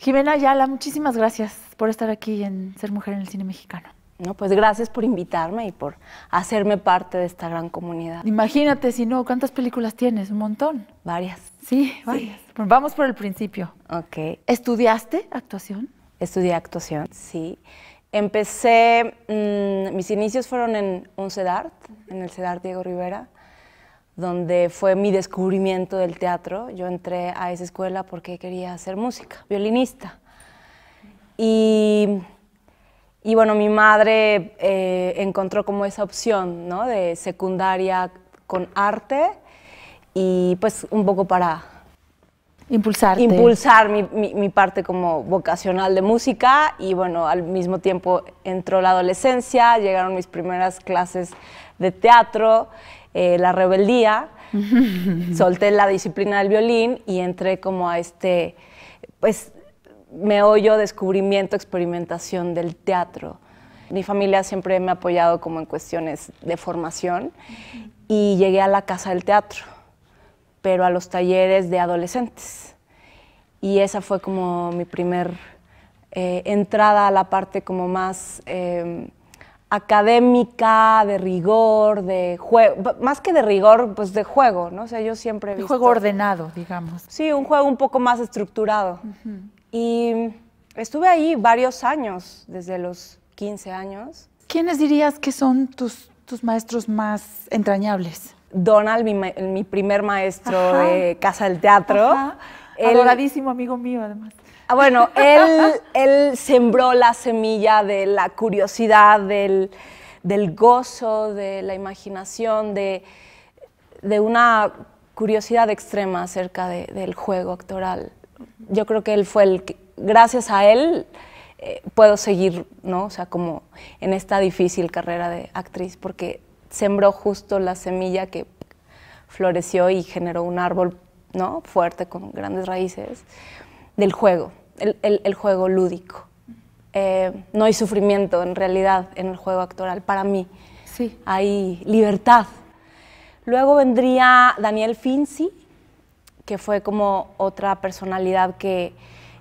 Jimena Ayala, muchísimas gracias por estar aquí en Ser Mujer en el Cine Mexicano. No, pues gracias por invitarme y por hacerme parte de esta gran comunidad. Imagínate, si no, ¿cuántas películas tienes? Un montón. Varias. Sí, varias. vamos por el principio. Ok. ¿Estudiaste actuación? Estudié actuación, sí. Empecé, mm, mis inicios fueron en un CEDART, en el CEDART Diego Rivera donde fue mi descubrimiento del teatro. Yo entré a esa escuela porque quería hacer música, violinista. Y, y bueno, mi madre eh, encontró como esa opción ¿no? de secundaria con arte y pues un poco para Impulsarte. impulsar mi, mi, mi, parte como vocacional de música y bueno, al mismo tiempo entró la adolescencia, llegaron mis primeras clases de teatro eh, la rebeldía, solté la disciplina del violín y entré como a este, pues, meollo, descubrimiento, experimentación del teatro. Mi familia siempre me ha apoyado como en cuestiones de formación y llegué a la casa del teatro, pero a los talleres de adolescentes. Y esa fue como mi primer eh, entrada a la parte como más... Em, académica, de rigor, de juego, más que de rigor, pues de juego, ¿no? O sea, yo siempre he Un juego ordenado, digamos. Sí, un juego un poco más estructurado. Y estuve ahí varios años, desde los 15 años. ¿Quiénes dirías que son tus, tus maestros más entrañables? Donald, mi, mi primer maestro de Casa del Teatro. Adoradísimo amigo mío, además. Ah, bueno, él, sembró la semilla de la curiosidad, del, gozo, de la imaginación, de, una curiosidad extrema acerca del juego actoral. Yo creo que él fue el que, gracias a él, eh, puedo seguir, ¿no? O sea, como en esta difícil carrera de actriz, porque sembró justo la semilla que floreció y generó un árbol, ¿no? Fuerte, con grandes raíces, del juego el, juego lúdico. Eh, no hay sufrimiento en realidad en el juego actoral, para mí. Sí. Hay libertad. Luego vendría Daniel Finzi, que fue como otra personalidad que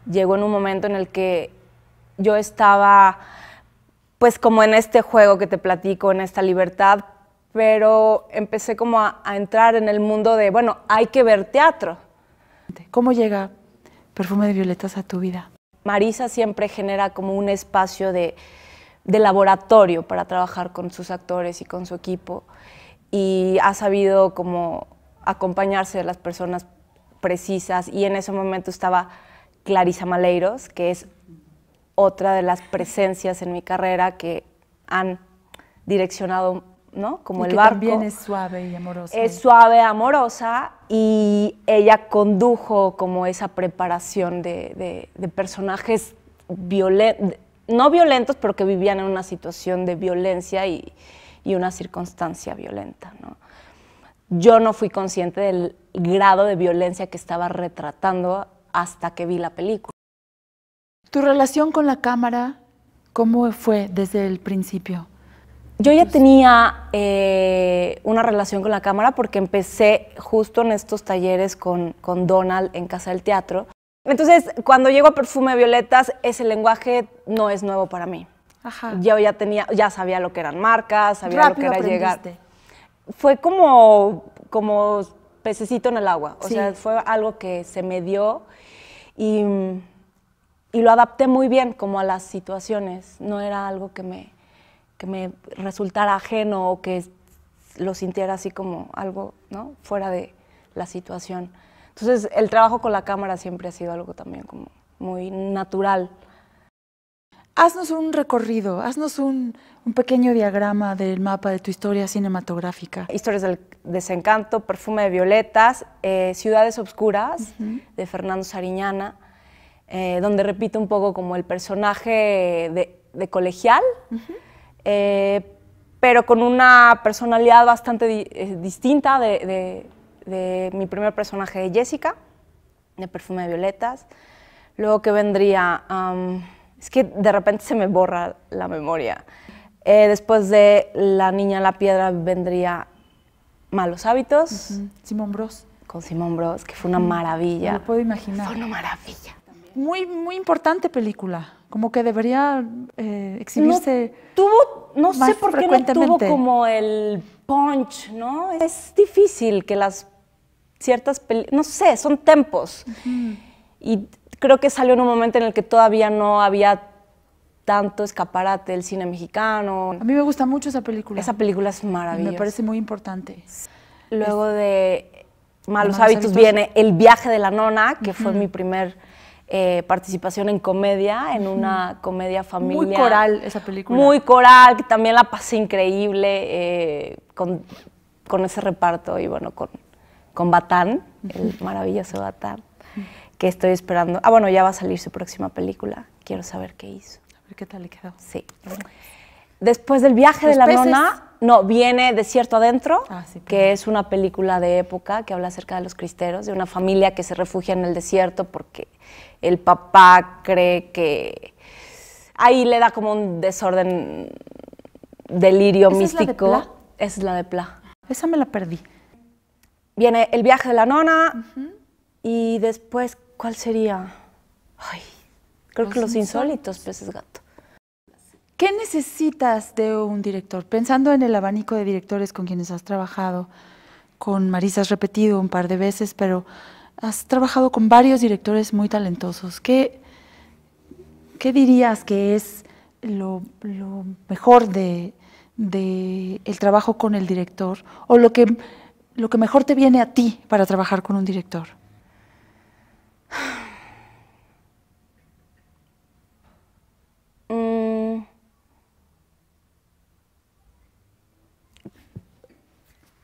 llegó en un momento en el que yo estaba pues como en este juego que te platico, en esta libertad, pero empecé como a, a entrar en el mundo de, bueno, hay que ver teatro. ¿Cómo llega perfume de violetas a tu vida? Marisa siempre genera como un espacio de, laboratorio para trabajar con sus actores y con su equipo y ha sabido como acompañarse de las personas precisas y en ese momento estaba Clarisa Maleiros, que es otra de las presencias en mi carrera que han direccionado como el que barco. También es suave y amorosa. Es suave, amorosa, y ella condujo como esa preparación de, personajes violentos, no violentos, pero que vivían en una situación de violencia y, una circunstancia violenta, Yo no fui consciente del grado de violencia que estaba retratando hasta que vi la película. ¿Tu relación con la cámara cómo fue desde el principio? Yo ya tenía eh, una relación con la cámara porque empecé justo en estos talleres con, Donald en Casa del Teatro. Entonces, cuando llego a Perfume Violetas, ese lenguaje no es nuevo para mí. Ajá. Yo ya tenía, ya sabía lo que eran marcas, sabía lo que era llegar. Fue como, como pececito en el agua. O sea, fue algo que se me dio y lo adapté muy bien como a las situaciones. No era algo que me que me resultara ajeno o que lo sintiera así como algo ¿no? fuera de la situación. Entonces el trabajo con la cámara siempre ha sido algo también como muy natural. Haznos un recorrido, haznos un, pequeño diagrama del mapa de tu historia cinematográfica. Historias del desencanto, Perfume de Violetas, eh, Ciudades Obscuras de Fernando Sariñana, eh, donde repite un poco como el personaje de, colegial. Eh, pero con una personalidad bastante eh, distinta de, mi primer personaje, de Jessica, de Perfume de Violetas. Luego que vendría, es que de repente se me borra la memoria. Eh, después de La Niña en la Piedra vendría Malos Hábitos. Simón Bros. Con Simón Bros, que fue una maravilla. Lo puedo imaginar. Fue una maravilla. Muy, muy importante película. Como que debería eh, exhibirse. tuvo, no sé por qué no tuvo como el punch, ¿no? Es difícil que las ciertas películas, no sé, son tempos. Y creo que salió en un momento en el que todavía no había tanto escaparate del cine mexicano. A mí me gusta mucho esa película. Esa película es maravillosa. me parece muy importante. Luego de Malos, hábitos, viene El viaje de la nona, que fue mi primer eh, participación en comedia, en una comedia familiar. Muy coral esa película. Muy coral, que también la pasé increíble eh, con, ese reparto y bueno, con, con Batán, el maravilloso Batán, que estoy esperando. Ah, bueno, ya va a salir su próxima película, quiero saber qué hizo. A ver qué tal le quedó. Sí. Después del viaje de la nona, no, viene Desierto Adentro, ah, que es una película de época que habla acerca de los cristeros, de una familia que se refugia en el desierto porque el papá cree que ahí le da como un desorden, delirio místico. Es la, de Pla? es la de Pla. Esa me la perdí. Viene El viaje de la nona y después, ¿cuál sería? Ay, creo que Los insólitos, insólitos peces gato. ¿Qué necesitas de un director? Pensando en el abanico de directores con quienes has trabajado, con Marisa has repetido un par de veces, pero has trabajado con varios directores muy talentosos. ¿Qué, dirías que es lo, mejor del de, el trabajo con el director o lo que, lo que mejor te viene a ti para trabajar con un director?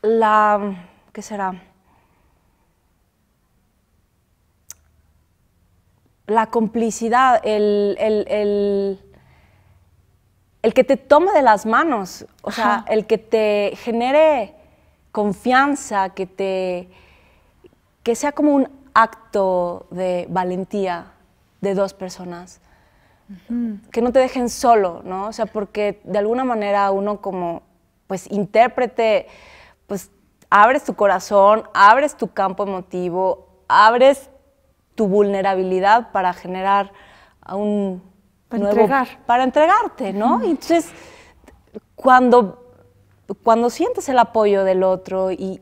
la, ¿qué será? La complicidad, el, el, que te tome de las manos, o sea, el que te genere confianza, que te, que sea como un acto de valentía de dos personas. Que no te dejen solo, ¿no? O sea, porque de alguna manera uno como, pues, intérprete abres tu corazón, abres tu campo emotivo, abres tu vulnerabilidad para generar un para nuevo, entregar. para entregarte, ¿no? Entonces, cuando cuando sientes el apoyo del otro y,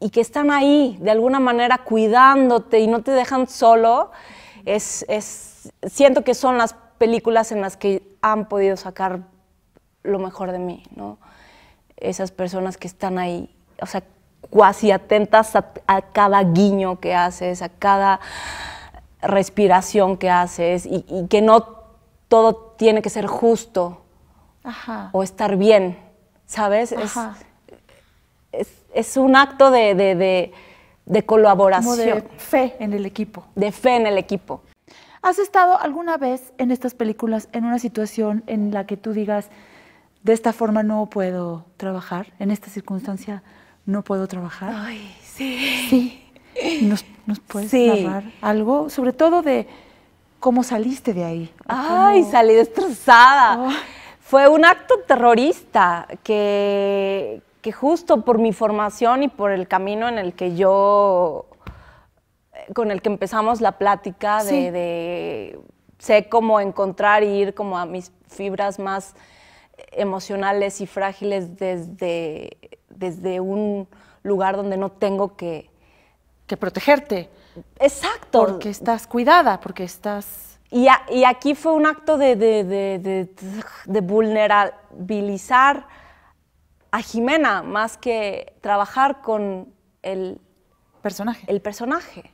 y, que están ahí de alguna manera cuidándote y no te dejan solo, es, es, siento que son las películas en las que han podido sacar lo mejor de mí, ¿no? esas personas que están ahí, o sea, cuasi atentas a, cada guiño que haces, a cada respiración que haces y, que no todo tiene que ser justo o estar bien, ¿sabes? Es, un acto de, de colaboración. de fe en el equipo. De fe en el equipo. ¿Has estado alguna vez en estas películas en una situación en la que tú digas, de esta forma no puedo trabajar, en esta circunstancia no puedo trabajar. Ay, sí. Sí. ¿Nos, puedes algo? Sobre todo de cómo saliste de ahí. Ay, salí destrozada. Oh. Fue un acto terrorista que, que justo por mi formación y por el camino en el que yo, con el que empezamos la plática de, sé cómo encontrar y ir como a mis fibras más emocionales y frágiles desde, desde un lugar donde no tengo que... Que protegerte. Exacto. Porque estás cuidada, porque estás... Y, aquí fue un acto de, vulnerabilizar a Jimena más que trabajar con el personaje. El personaje.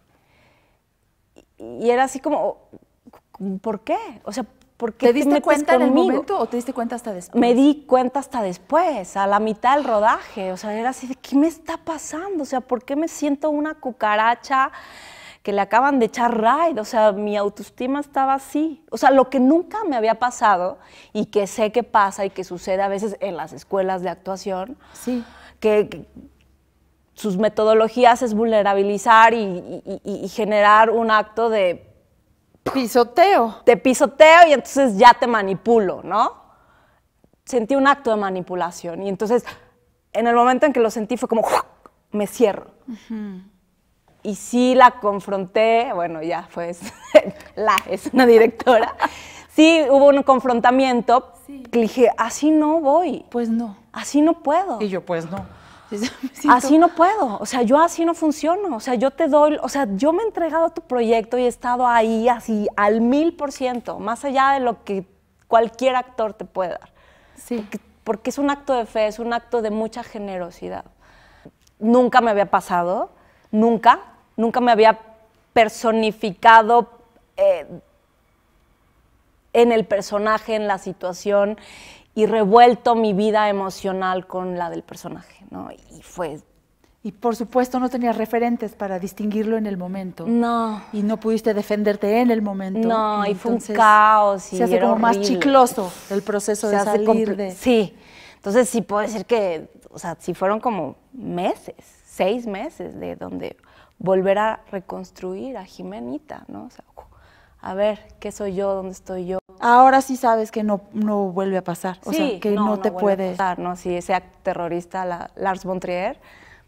Y era así como, ¿por qué? O sea, ¿Te diste cuenta en el momento o te diste cuenta hasta después? Me di cuenta hasta después, a la mitad del rodaje. O sea, era así de, ¿qué me está pasando? O sea, ¿por qué me siento una cucaracha que le acaban de echar raid? O sea, mi autoestima estaba así. O sea, lo que nunca me había pasado y que sé que pasa y que sucede a veces en las escuelas de actuación. que, sus metodologías es vulnerabilizar y, generar un acto de Pisoteo. Te pisoteo y entonces ya te manipulo, ¿no? Sentí un acto de manipulación y entonces en el momento en que lo sentí fue como, me cierro. Y sí la confronté, bueno, ya fue, pues, la es una directora. Sí, hubo un confrontamiento. Sí. dije, así no voy. Pues no. Así no puedo. Y yo, pues no. Así no puedo, o sea, yo así no funciono, o sea, yo te doy, o sea, yo me he entregado a tu proyecto y he estado ahí así al mil por ciento, más allá de lo que cualquier actor te puede dar. Sí. Porque, es un acto de fe, es un acto de mucha generosidad. Nunca me había pasado, nunca, nunca me había personificado eh, en el personaje, en la situación y revuelto mi vida emocional con la del personaje, ¿no? Y fue... Y por supuesto no tenías referentes para distinguirlo en el momento. No. Y no pudiste defenderte en el momento. No, y, fue un caos. Y se hace como más chicloso el proceso de salir de... Sí. Entonces sí puedo decir que, o sea, sí fueron como meses, seis meses de donde volver a reconstruir a Jimenita, ¿no? sea, a ver, ¿qué soy yo? ¿Dónde estoy yo? Ahora sí sabes que no, no vuelve a pasar, o sea, que no, no te puede... pasar, ¿no? Si ese terrorista, Lars von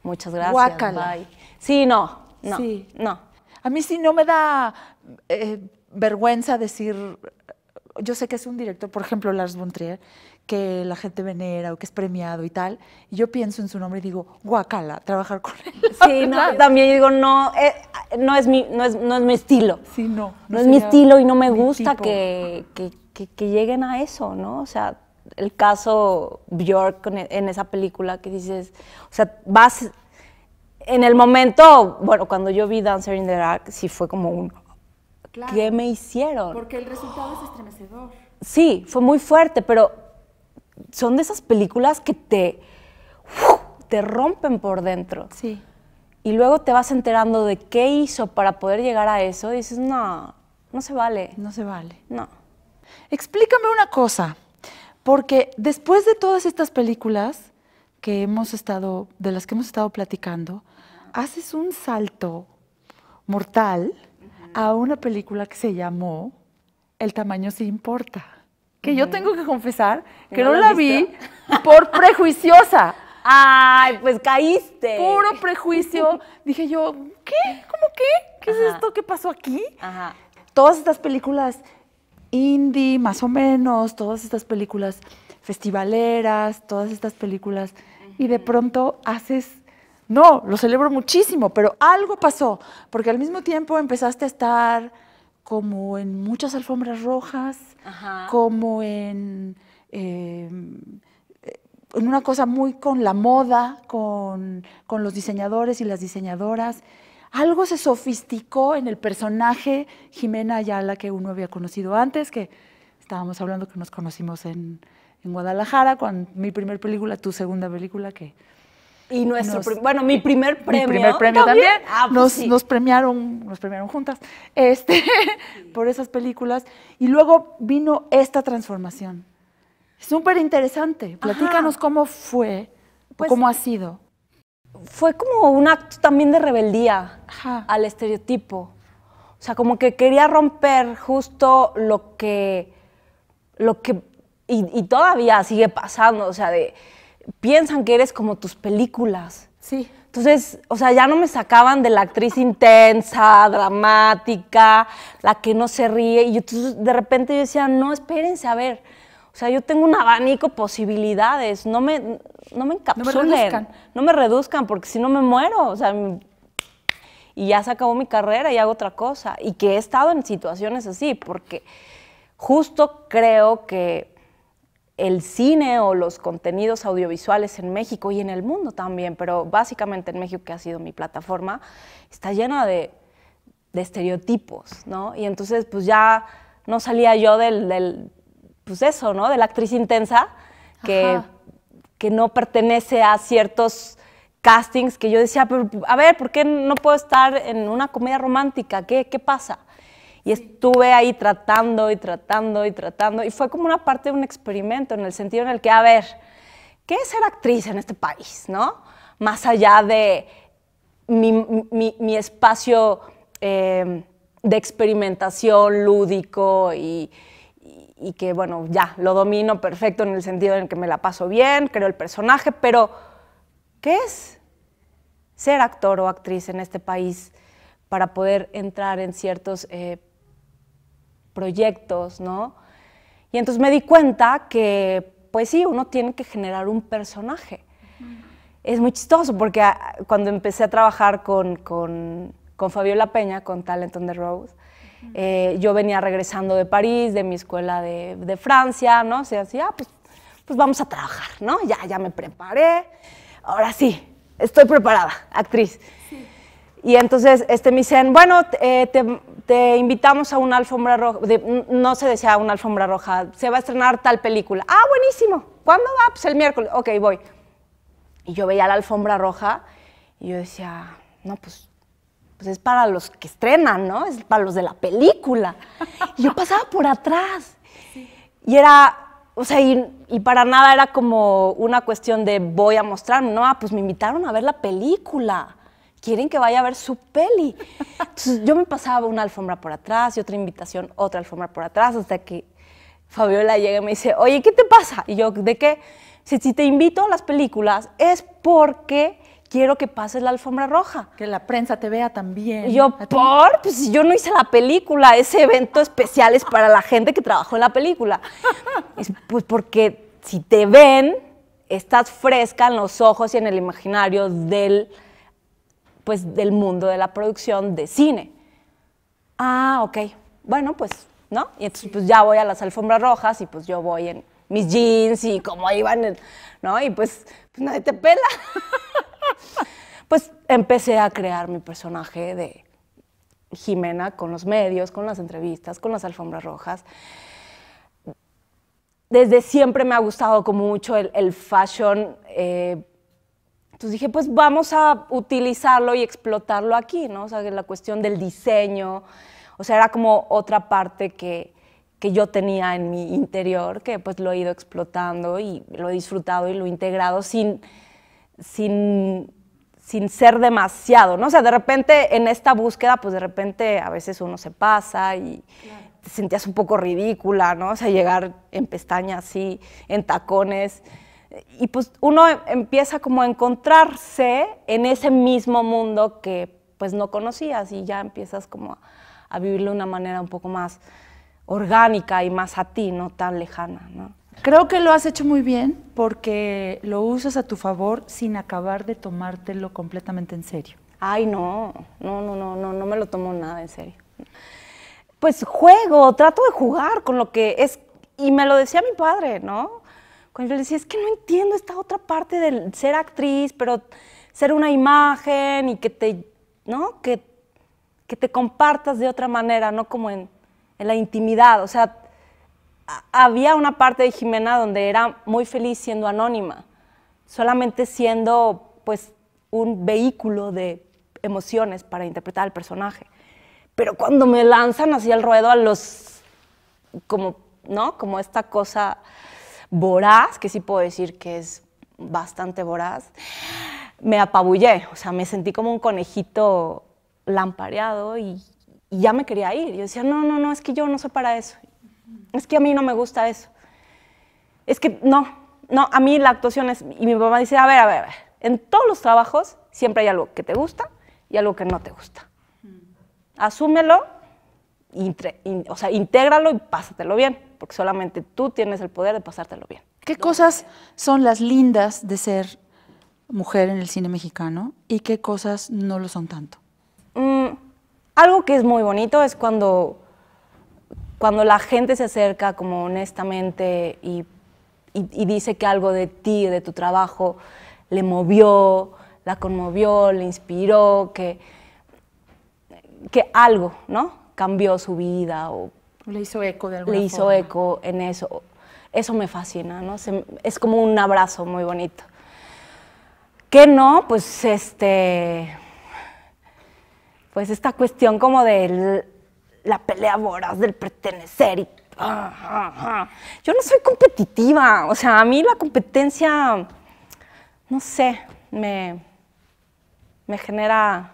muchas gracias, Guácala. Sí, no, no, sí. no. A mí sí no me da eh, vergüenza decir, yo sé que es un director, por ejemplo, Lars von que la gente venera o que es premiado y tal. Y yo pienso en su nombre y digo, guacala, trabajar con él. Sí, también digo, no, eh, no, es mi, no, es, mi estilo. Sí, no. No, es mi estilo y no me gusta que, lleguen a eso, ¿no? O sea, el caso Bjork e, en esa película que dices, o sea, vas en el momento, bueno, cuando yo vi Dancer in the Dark, sí fue como un, ¿qué me hicieron? Porque el resultado es estremecedor. Sí, fue muy fuerte, pero son de esas películas que te, te rompen por dentro. Sí. Y luego te vas enterando de qué hizo para poder llegar a eso y dices, no, no se vale. No se vale. No. Explícame una cosa, porque después de todas estas películas que hemos estado, de las que hemos estado platicando, haces un salto mortal a una película que se llamó El tamaño sí importa que yo tengo que confesar que no, la vi por prejuiciosa. Ay, pues caíste. Puro prejuicio. Dije yo, ¿qué? ¿Cómo qué? ¿Qué es esto? que pasó aquí? Ajá. Todas estas películas indie, más o menos, todas estas películas festivaleras, todas estas películas, y de pronto haces no, lo celebro muchísimo, pero algo pasó, porque al mismo tiempo empezaste a estar como en muchas alfombras rojas, como en, em, eh, en, una cosa muy con la moda, con, los diseñadores y las diseñadoras. Algo se sofisticó en el personaje Jimena Ayala que uno había conocido antes, que estábamos hablando que nos conocimos en, en Guadalajara, con mi primera película, tu segunda película, que y nuestro, bueno, mi primer premio. Mi primer premio también. Ah, pues nos, premiaron, nos premiaron juntas este, por esas películas. Y luego vino esta transformación. Súper interesante. Platícanos cómo fue, pues cómo ha sido. Fue como un acto también de rebeldía al estereotipo. O sea, como que quería romper justo lo que, lo que, y todavía sigue pasando, o sea, de, piensan que eres como tus películas. Sí. Entonces, o sea, ya no me sacaban de la actriz intensa, dramática, la que no se ríe. Y entonces de repente yo decía, no, espérense, a ver. O sea, yo tengo un abanico de posibilidades. No me, no me encapsulen. No me reduzcan. No me reduzcan, porque si no me muero. O sea, y ya se acabó mi carrera y hago otra cosa. Y que he estado en situaciones así, porque justo creo que el cine o los contenidos audiovisuales en México y en el mundo también, pero básicamente en México, que ha sido mi plataforma, está llena de, estereotipos, ¿no? Y entonces, pues ya no salía yo del, del pues eso, ¿no? De la actriz intensa, que, que no pertenece a ciertos castings que yo decía, a ver, ¿por qué no puedo estar en una comedia romántica? ¿Qué, qué pasa? Y estuve ahí tratando y tratando y tratando. Y fue como una parte de un experimento en el sentido en el que, a ver, ¿qué es ser actriz en este país? ¿No? Más allá de mi, espacio em, de experimentación lúdico y, que, bueno, ya, lo domino perfecto en el sentido en el que me la paso bien, creo el personaje, pero ¿qué es ser actor o actriz en este país? para poder entrar en ciertos eh, proyectos, ¿no? Y entonces me di cuenta que, pues sí, uno tiene que generar un personaje. Es muy chistoso porque ah, cuando empecé a trabajar con, Fabiola Peña, con Talent on the Road, eh, yo venía regresando de París, de mi escuela de, Francia, ¿no? O sea, ah, pues, pues vamos a trabajar, ¿no? Ya, ya me preparé. Ahora sí, estoy preparada, actriz. Y entonces este, me dicen, bueno, te, eh, invitamos a una alfombra roja, no se decía una alfombra roja, se va a estrenar tal película. Ah, buenísimo, ¿cuándo va? Pues el miércoles, ok, voy. Y yo veía la alfombra roja y yo decía, no, pues, pues es para los que estrenan, ¿no? Es para los de la película. Y yo pasaba por atrás. Y era, o sea, y, para nada era como una cuestión de voy a mostrar no, ah, pues me invitaron a ver la película quieren que vaya a ver su peli. Entonces yo me pasaba una alfombra por atrás y otra invitación, otra alfombra por atrás, hasta que Fabiola llega y me dice, oye, ¿qué te pasa? Y yo, ¿de qué? Si, te invito a las películas es porque quiero que pases la alfombra roja. Que la prensa te vea también. Y yo, ¿por? Pues yo no hice la película, ese evento especial es para la gente que trabajó en la película. pues porque si te ven, estás fresca en los ojos y en el imaginario del pues del mundo de la producción de cine. Ah, ok, bueno, pues, ¿no? Y entonces pues ya voy a las alfombras rojas y pues yo voy en mis jeans y como iban, ¿no? Y pues, pues, nadie te pela. pues empecé a crear mi personaje de Jimena con los medios, con las entrevistas, con las alfombras rojas. Desde siempre me ha gustado como mucho el, fashion. Eh, entonces dije, pues vamos a utilizarlo y explotarlo aquí, ¿no? O sea, la cuestión del diseño, o sea, era como otra parte que, yo tenía en mi interior, que pues lo he ido explotando y lo he disfrutado y lo he integrado sin, sin, ser demasiado, ¿no? O sea, de repente en esta búsqueda, pues de repente a veces uno se pasa y te sentías un poco ridícula, ¿no? O sea, llegar en pestañas así, en tacones y pues uno empieza como a encontrarse en ese mismo mundo que pues no conocías y ya empiezas como a, vivirlo de una manera un poco más orgánica y más a ti, no tan lejana, ¿no? Creo que lo has hecho muy bien porque lo usas a tu favor sin acabar de tomártelo completamente en serio. Ay, no, no, no, no, no, no me lo tomo nada en serio. Pues juego, trato de jugar con lo que es, y me lo decía mi padre, ¿no? Cuando yo le decía, es que no entiendo esta otra parte del ser actriz, pero ser una imagen y que te, ¿no? Que, que te compartas de otra manera, no como en, en la intimidad. O sea, había una parte de Jimena donde era muy feliz siendo anónima, solamente siendo pues un vehículo de emociones para interpretar al personaje. Pero cuando me lanzan hacia el ruedo a los, como, ¿no? Como esta cosa voraz, que sí puedo decir que es bastante voraz, me apabullé, o sea, me sentí como un conejito lampareado y, ya me quería ir. Yo decía, no, no, no, es que yo no soy para eso, es que a mí no me gusta eso, es que no, no, a mí la actuación es, y mi mamá dice, a ver, a ver, a ver, en todos los trabajos siempre hay algo que te gusta y algo que no te gusta. Mm. Asúmelo, o sea, intégralo y pásatelo bien porque solamente tú tienes el poder de pasártelo bien. ¿Qué cosas son las lindas de ser mujer en el cine mexicano y qué cosas no lo son tanto? Mm, algo que es muy bonito es cuando, cuando la gente se acerca como honestamente y, dice que algo de ti, de tu trabajo, le movió, la conmovió, le inspiró, que, que algo, ¿no? Cambió su vida o le hizo eco de alguna Le hizo eco en eso. Eso me fascina, ¿no? es como un abrazo muy bonito. ¿Qué no? Pues este. Pues esta cuestión como de la pelea voraz, del pertenecer y. Yo no soy competitiva, o sea, a mí la competencia, no sé, me, me genera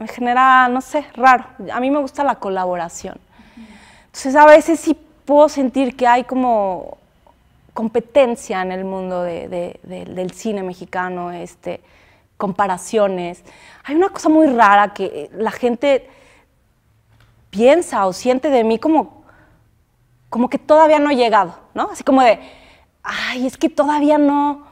me genera, no sé, raro. A mí me gusta la colaboración. Entonces a veces sí puedo sentir que hay como competencia en el mundo de, del cine mexicano, este, comparaciones. Hay una cosa muy rara que la gente piensa o siente de mí como, como que todavía no he llegado, ¿no? Así como de, ay, es que todavía no,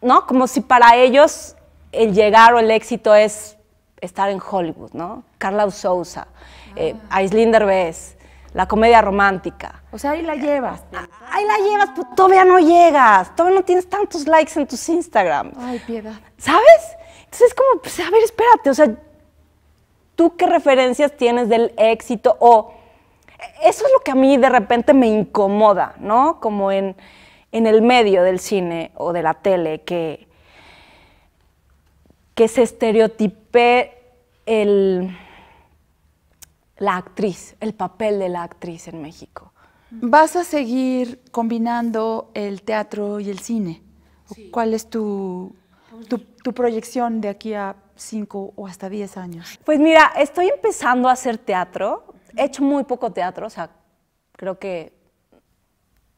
¿no? Como si para ellos el llegar o el éxito es estar en Hollywood, ¿no? Carla Sousa, eh, ah. Aislinn Derbez, la comedia romántica. O sea, ahí la llevas. Ah, ahí la llevas, pero todavía no llegas, todavía no tienes tantos likes en tus Instagram. Ay, piedad. ¿Sabes? Entonces es como, pues, a ver, espérate, o sea, ¿tú qué referencias tienes del éxito? O eso es lo que a mí de repente me incomoda, ¿no? Como en, en el medio del cine o de la tele, que, que se estereotipa ve la actriz, el papel de la actriz en México. ¿Vas a seguir combinando el teatro y el cine? ¿Cuál es tu, tu, proyección de aquí a cinco o hasta 10 años? Pues mira, estoy empezando a hacer teatro. He hecho muy poco teatro, o sea, creo que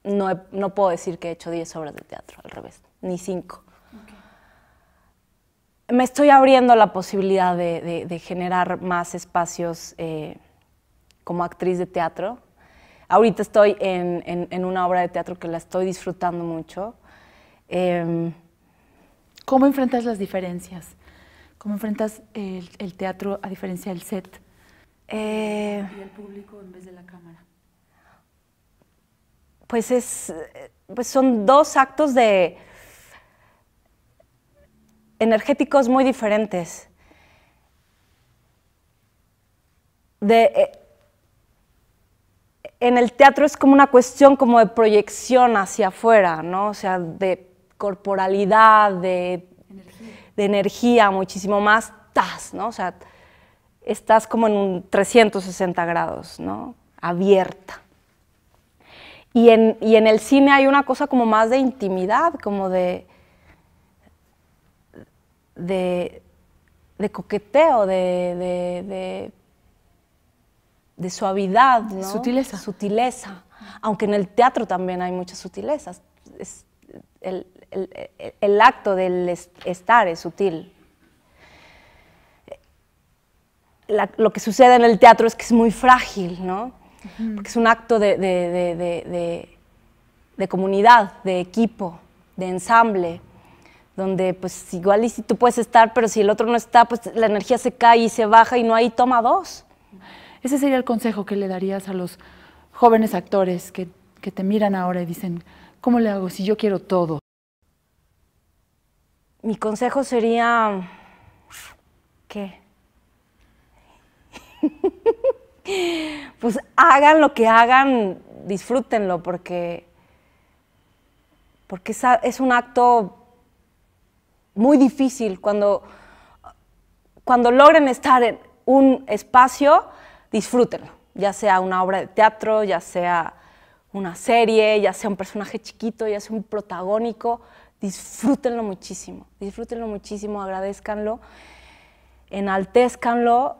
no, no puedo decir que he hecho diez obras de teatro, al revés, ni cinco me estoy abriendo la posibilidad de, generar más espacios eh, como actriz de teatro. Ahorita estoy en, una obra de teatro que la estoy disfrutando mucho. Em, ¿Cómo enfrentas las diferencias? ¿Cómo enfrentas el, teatro a diferencia del set? Eh, y el público en vez de la cámara. Pues, es, eh, pues son dos actos de, energéticos muy diferentes. De, eh, en el teatro es como una cuestión como de proyección hacia afuera, ¿no? O sea, de corporalidad, de energía, muchísimo más, tas, ¿no? O sea, estás como en un 360 grados, ¿no? Abierta. y en el cine hay una cosa como más de intimidad, como de de, coqueteo, de, de, de suavidad, sutileza. sutileza. Aunque en el teatro también hay muchas sutilezas. el, acto del estar es sutil. lo que sucede en el teatro es que es muy frágil, ¿no? Porque es un acto de, comunidad, de equipo, de ensamble donde pues igual y si tú puedes estar, pero si el otro no está, pues la energía se cae y se baja y no hay toma dos. Ese sería el consejo que le darías a los jóvenes actores que, te miran ahora y dicen, ¿cómo le hago si yo quiero todo? Mi consejo sería, ¿qué? pues hagan lo que hagan, disfrútenlo, porque, porque es un acto muy difícil cuando, cuando logren estar en un espacio, disfrútenlo, ya sea una obra de teatro, ya sea una serie, ya sea un personaje chiquito, ya sea un protagónico, disfrútenlo muchísimo, disfrútenlo muchísimo, agradezcanlo, enaltezcanlo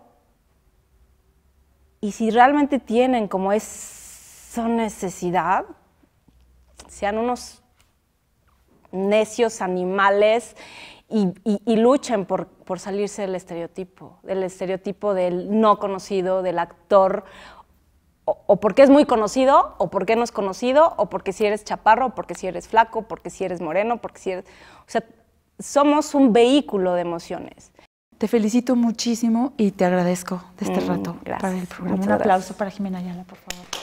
y si realmente tienen como esa necesidad, sean unos necios animales y, y, luchan por, salirse del estereotipo, del estereotipo del no conocido, del actor, o, porque es muy conocido, o porque no es conocido, o porque si eres chaparro, porque si eres flaco, porque si eres moreno, porque si eres... O sea, somos un vehículo de emociones. Te felicito muchísimo y te agradezco de este mm, rato para el programa. Un aplauso para Jimena Ayala, por favor.